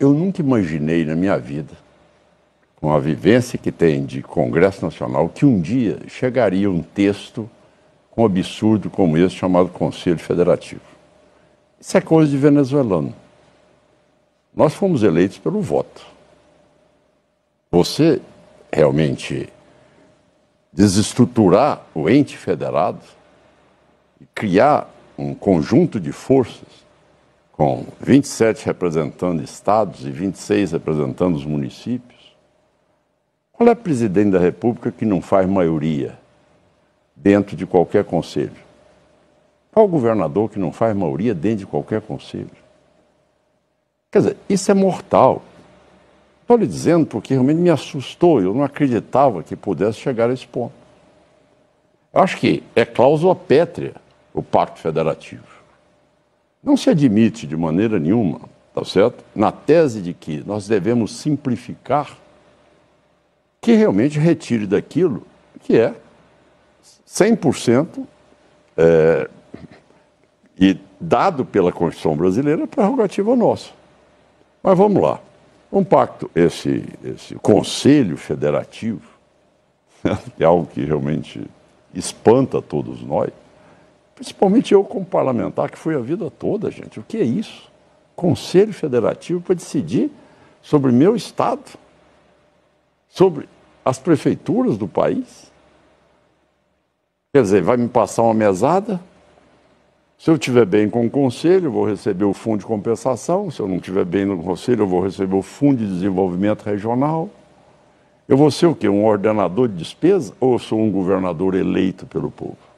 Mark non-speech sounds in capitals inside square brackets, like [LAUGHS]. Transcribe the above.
Eu nunca imaginei na minha vida, com a vivência que tem de Congresso Nacional, que um dia chegaria um texto com um absurdo como esse, chamado Conselho Federativo. Isso é coisa de venezuelano. Nós fomos eleitos pelo voto. Você realmente desestruturar o ente federado e criar um conjunto de forças com 27 representando estados e 26 representando os municípios, qual é o presidente da República que não faz maioria dentro de qualquer conselho? Qual governador que não faz maioria dentro de qualquer conselho? Quer dizer, isso é mortal. Estou lhe dizendo porque realmente me assustou, eu não acreditava que pudesse chegar a esse ponto. Eu acho que é cláusula pétrea o Pacto Federativo não se admite de maneira nenhuma, tá certo? Na tese de que nós devemos simplificar, que realmente retire daquilo que é 100% é, e dado pela Constituição brasileira, prerrogativa nossa. Mas vamos lá. Um pacto, esse, esse Conselho Federativo, [LAUGHS] que é algo que realmente espanta todos nós, Principalmente eu como parlamentar, que fui a vida toda, gente. O que é isso? Conselho Federativo para decidir sobre meu Estado, sobre as prefeituras do país. Quer dizer, vai me passar uma mesada? Se eu estiver bem com o conselho, eu vou receber o fundo de compensação. Se eu não estiver bem no conselho, eu vou receber o fundo de desenvolvimento regional. Eu vou ser o quê? Um ordenador de despesa ou eu sou um governador eleito pelo povo?